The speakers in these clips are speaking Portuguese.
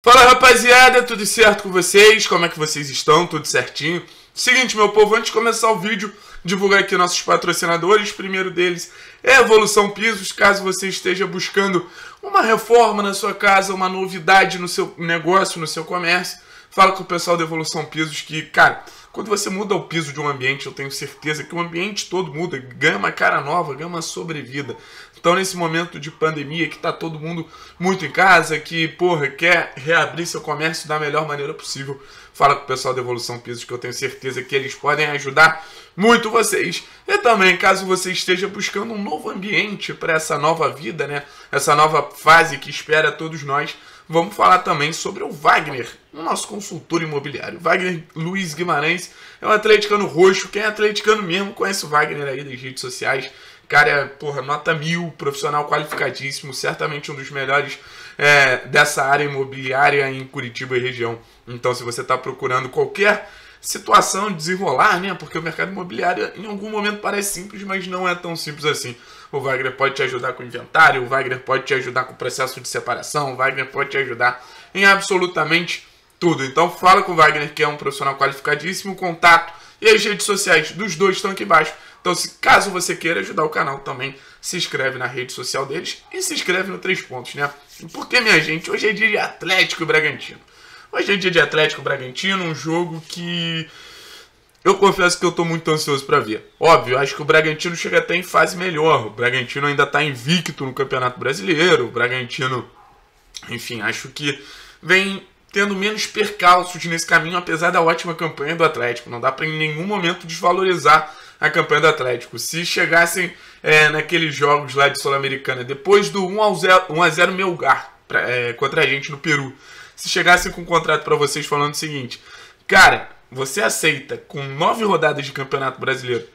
Fala rapaziada, tudo certo com vocês? Como é que vocês estão? Tudo certinho? Seguinte, meu povo, antes de começar o vídeo, divulgar aqui nossos patrocinadores. O primeiro deles é Evolução Pisos, caso você esteja buscando uma reforma na sua casa, uma novidade no seu negócio, no seu comércio. Fala com o pessoal da Evolução Pisos que, cara, quando você muda o piso de um ambiente, eu tenho certeza que o ambiente todo muda, ganha uma cara nova, ganha uma sobrevida. Então, nesse momento de pandemia, que está todo mundo muito em casa, que, porra, quer reabrir seu comércio da melhor maneira possível, fala com o pessoal da Evolução Pisos, que eu tenho certeza que eles podem ajudar muito vocês. E também, caso você esteja buscando um novo ambiente para essa nova vida, né? Essa nova fase que espera todos nós, vamos falar também sobre o Wagner, o nosso consultor imobiliário. Wagner Luiz Guimarães é um atleticano roxo, quem é atleticano mesmo conhece o Wagner aí das redes sociais. Cara, porra, nota mil, profissional qualificadíssimo, certamente um dos melhores é, dessa área imobiliária em Curitiba e região. Então, se você está procurando qualquer situação desenrolar, né? Porque o mercado imobiliário em algum momento parece simples, mas não é tão simples assim. O Wagner pode te ajudar com o inventário, o Wagner pode te ajudar com o processo de separação, o Wagner pode te ajudar em absolutamente tudo. Então fala com o Wagner, que é um profissional qualificadíssimo, contato e as redes sociais dos dois estão aqui embaixo. Então, se, caso você queira ajudar o canal também, se inscreve na rede social deles e se inscreve no Três Pontos, né? Porque, minha gente, hoje é dia de Atlético e Bragantino. Hoje é dia de Atlético Bragantino, um jogo que eu confesso que eu estou muito ansioso para ver. Óbvio, acho que o Bragantino chega até em fase melhor. O Bragantino ainda está invicto no Campeonato Brasileiro. O Bragantino, enfim, acho que vem tendo menos percalços nesse caminho, apesar da ótima campanha do Atlético. Não dá para em nenhum momento desvalorizar a campanha do Atlético. Se chegassem é, naqueles jogos lá de Sul-Americana, depois do 1 a 0, 1 a 0 Melgar pra, é, contra a gente no Peru, se chegassem com um contrato para vocês falando o seguinte, cara, você aceita, com nove rodadas de campeonato brasileiro,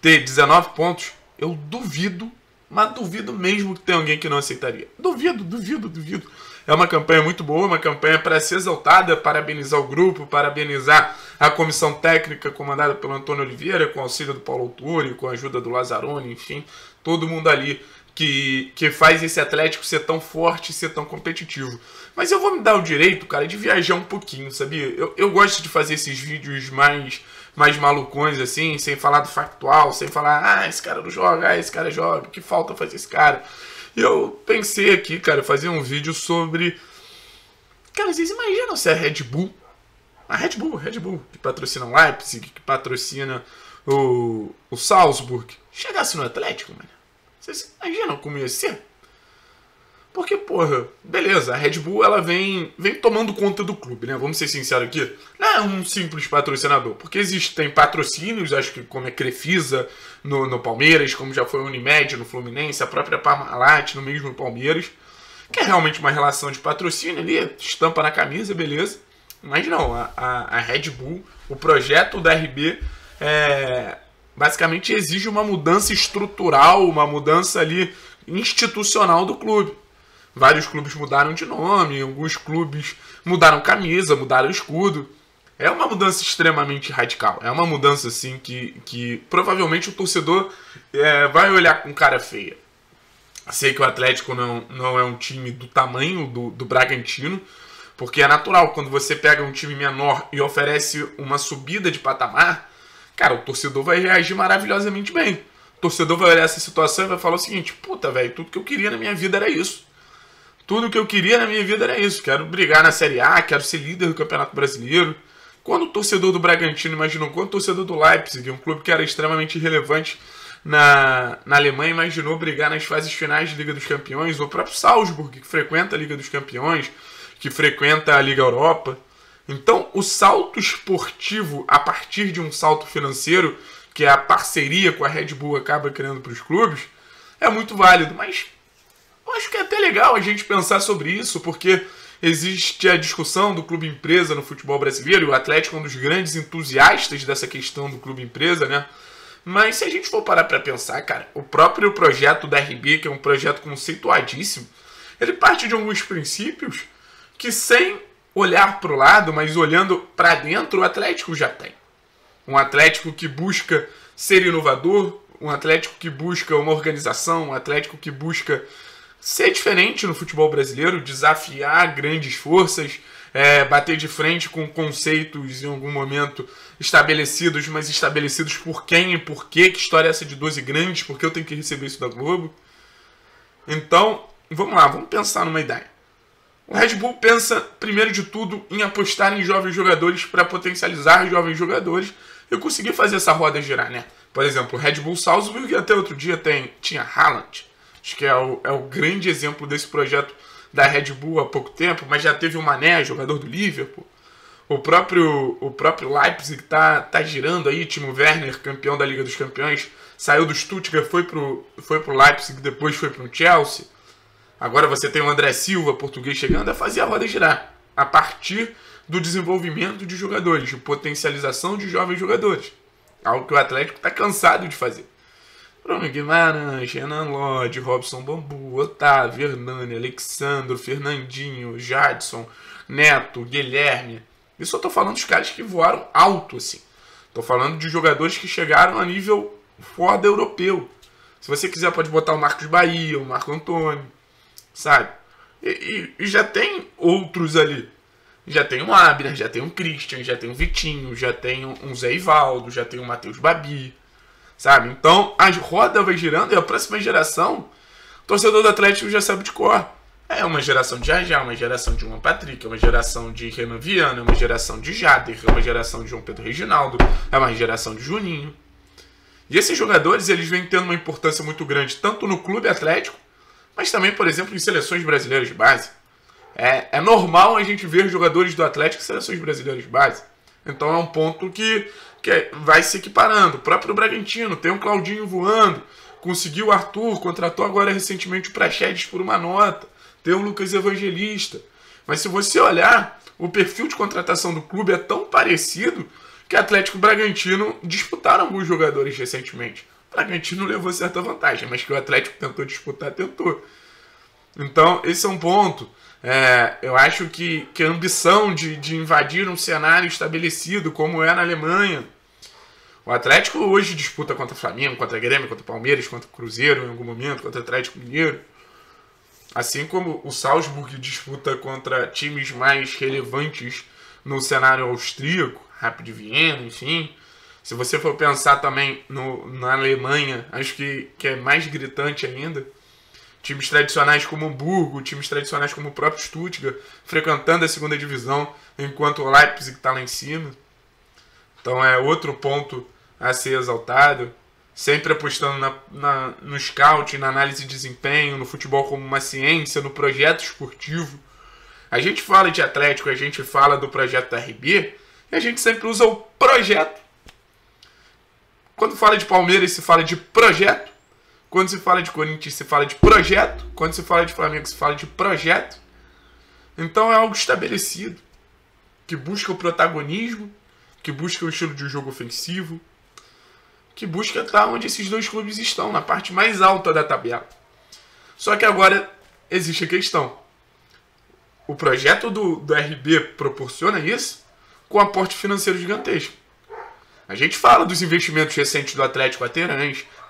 ter 19 pontos? Eu duvido, mas duvido mesmo que tenha alguém que não aceitaria. Duvido, duvido, duvido. É uma campanha muito boa, uma campanha para ser exaltada, parabenizar o grupo, parabenizar a comissão técnica comandada pelo Antônio Oliveira, com auxílio do Paulo Autori, com a ajuda do Lazzaroni, enfim, todo mundo ali que, que faz esse Atlético ser tão forte, ser tão competitivo. Mas eu vou me dar o direito, cara, de viajar um pouquinho, sabia? Eu, eu gosto de fazer esses vídeos mais mais malucões assim, sem falar do factual, sem falar, ah, esse cara não joga, ah, esse cara joga, que falta fazer esse cara. E eu pensei aqui, cara, fazer um vídeo sobre. Cara, vocês imaginam se a Red Bull. A Red Bull, Red Bull, que patrocina o Leipzig, que patrocina o, o Salzburg, chegasse no Atlético, mano. Vocês imaginam como ia ser? Porque, porra, beleza, a Red Bull ela vem, vem tomando conta do clube, né? Vamos ser sinceros aqui. Não é um simples patrocinador, porque existem patrocínios, acho que como é Crefisa no, no Palmeiras, como já foi a Unimed no Fluminense, a própria Parmalat no mesmo Palmeiras, que é realmente uma relação de patrocínio ali, estampa na camisa, beleza. Mas não, a, a, a Red Bull, o projeto da RB é, basicamente exige uma mudança estrutural, uma mudança ali institucional do clube. Vários clubes mudaram de nome, alguns clubes mudaram camisa, mudaram escudo. É uma mudança extremamente radical. É uma mudança assim que, que provavelmente o torcedor é, vai olhar com cara feia. Sei que o Atlético não, não é um time do tamanho do, do Bragantino, porque é natural quando você pega um time menor e oferece uma subida de patamar, cara, o torcedor vai reagir maravilhosamente bem. O torcedor vai olhar essa situação e vai falar o seguinte: puta, velho, tudo que eu queria na minha vida era isso. Tudo que eu queria na minha vida era isso. Quero brigar na Série A, quero ser líder do Campeonato Brasileiro. Quando o torcedor do Bragantino imaginou, quando o torcedor do Leipzig, um clube que era extremamente relevante na, na Alemanha, imaginou brigar nas fases finais de Liga dos Campeões, ou o próprio Salzburg, que frequenta a Liga dos Campeões, que frequenta a Liga Europa. Então, o salto esportivo a partir de um salto financeiro, que é a parceria com a Red Bull acaba criando para os clubes, é muito válido. Mas eu acho que é até legal a gente pensar sobre isso, porque existe a discussão do clube empresa no futebol brasileiro, e o Atlético é um dos grandes entusiastas dessa questão do clube empresa, né? Mas se a gente for parar para pensar, cara, o próprio projeto da RB, que é um projeto conceituadíssimo, ele parte de alguns princípios que sem olhar para o lado, mas olhando para dentro, o Atlético já tem. Um Atlético que busca ser inovador, um Atlético que busca uma organização, um Atlético que busca ser diferente no futebol brasileiro, desafiar grandes forças, é, bater de frente com conceitos em algum momento estabelecidos, mas estabelecidos por quem e por quê, que história é essa de 12 grandes, porque eu tenho que receber isso da Globo. Então, vamos lá, vamos pensar numa ideia. O Red Bull pensa, primeiro de tudo, em apostar em jovens jogadores para potencializar jovens jogadores e conseguir fazer essa roda girar, né? Por exemplo, o Red Bull Salzburg até outro dia tem, tinha Haaland, acho que é o, é o grande exemplo desse projeto da Red Bull há pouco tempo, mas já teve o Mané, jogador do Liverpool. O próprio, o próprio Leipzig tá, tá girando aí, Timo Werner, campeão da Liga dos Campeões, saiu do Stuttgart, foi pro, foi pro Leipzig, depois foi pro Chelsea. Agora você tem o André Silva, português, chegando a fazer a roda girar. A partir do desenvolvimento de jogadores, de potencialização de jovens jogadores. Algo que o Atlético está cansado de fazer. Bruno Guimarães, Renan Lodge, Robson Bambu, Otávio, Hernani, Alexandro, Fernandinho, Jadson, Neto, Guilherme. Isso eu estou falando dos caras que voaram alto, assim. Estou falando de jogadores que chegaram a nível foda europeu. Se você quiser, pode botar o Marcos Bahia, o Marco Antônio sabe? E, e, e, já tem outros ali. Já tem um Abner, já tem um Christian, já tem um Vitinho, já tem um Zé Ivaldo, já tem um Matheus Babi, sabe? Então a roda vai girando e a próxima geração, o torcedor do Atlético já sabe de cor. É uma geração de Jajá, uma geração de Juan Patrick, é uma geração de Renan Viana, é uma geração de Jader, é uma geração de João Pedro Reginaldo, é uma geração de Juninho. E esses jogadores, eles vêm tendo uma importância muito grande, tanto no clube atlético, mas também, por exemplo, em seleções brasileiras de base. É, é normal a gente ver jogadores do Atlético em seleções brasileiras de base. Então é um ponto que, que vai se equiparando. O próprio Bragantino tem um Claudinho voando, conseguiu o Arthur, contratou agora recentemente o Praxedes por uma nota, tem o Lucas Evangelista. Mas se você olhar, o perfil de contratação do clube é tão parecido que Atlético Bragantino disputaram alguns jogadores recentemente. Bragantino levou certa vantagem, mas que o Atlético tentou disputar, tentou. Então, esse é um ponto. É, eu acho que, que a ambição de, de invadir um cenário estabelecido, como é na Alemanha. O Atlético hoje disputa contra o Flamengo, contra o Grêmio, contra o Palmeiras, contra o Cruzeiro em algum momento, contra o Atlético Mineiro. Assim como o Salzburg disputa contra times mais relevantes no cenário austríaco, rápido Viena, enfim. Se você for pensar também no, na Alemanha, acho que, que é mais gritante ainda. Times tradicionais como Hamburgo, times tradicionais como o próprio Stuttgart, frequentando a segunda divisão, enquanto o Leipzig está lá em cima. Então é outro ponto a ser exaltado. Sempre apostando na, na, no scout na análise de desempenho, no futebol como uma ciência, no projeto esportivo. A gente fala de Atlético, a gente fala do projeto da RB, e a gente sempre usa o projeto quando fala de Palmeiras, se fala de projeto. Quando se fala de Corinthians, se fala de projeto. Quando se fala de Flamengo, se fala de projeto. Então é algo estabelecido, que busca o protagonismo, que busca o estilo de jogo ofensivo, que busca estar onde esses dois clubes estão, na parte mais alta da tabela. Só que agora existe a questão. O projeto do, do RB proporciona isso com um aporte financeiro gigantesco. A gente fala dos investimentos recentes do Atlético, a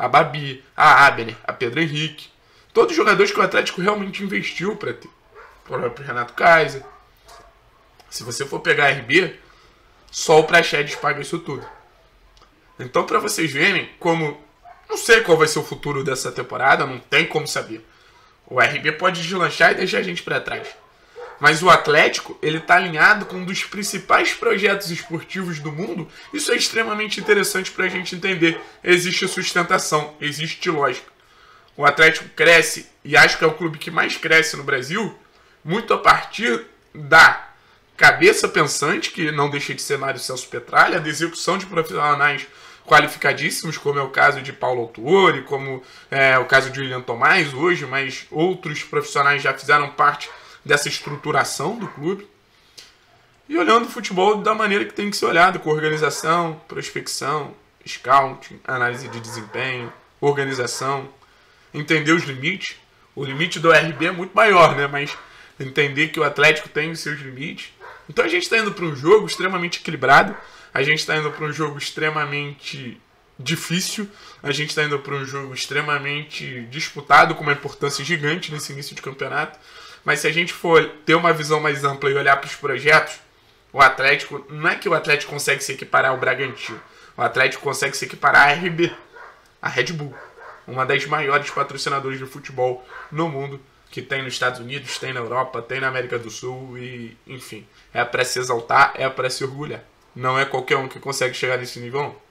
a Babi, a Abner, a Pedro Henrique. Todos os jogadores que o Atlético realmente investiu para ter. O próprio Renato Kaiser. Se você for pegar a RB, só o Praxedes paga isso tudo. Então, para vocês verem como. Não sei qual vai ser o futuro dessa temporada, não tem como saber. O RB pode deslanchar e deixar a gente para trás. Mas o Atlético, ele tá alinhado com um dos principais projetos esportivos do mundo. Isso é extremamente interessante para a gente entender. Existe sustentação, existe lógica. O Atlético cresce, e acho que é o clube que mais cresce no Brasil, muito a partir da cabeça pensante, que não deixa de ser Mário Celso Petralha, da execução de profissionais qualificadíssimos, como é o caso de Paulo Autori, como é o caso de William Tomás hoje, mas outros profissionais já fizeram parte dessa estruturação do clube e olhando o futebol da maneira que tem que ser olhado, com organização, prospecção, scouting, análise de desempenho, organização, entender os limites. O limite do RB é muito maior, né? Mas entender que o Atlético tem os seus limites. Então a gente está indo para um jogo extremamente equilibrado, a gente está indo para um jogo extremamente difícil, a gente está indo para um jogo extremamente disputado, com uma importância gigante nesse início de campeonato. Mas se a gente for ter uma visão mais ampla e olhar para os projetos, o Atlético. Não é que o Atlético consegue se equiparar ao Bragantino. O Atlético consegue se equiparar à RB, a Red Bull, uma das maiores patrocinadoras de futebol no mundo, que tem nos Estados Unidos, tem na Europa, tem na América do Sul e, enfim, é para se exaltar, é para se orgulhar. Não é qualquer um que consegue chegar nesse nível. Não.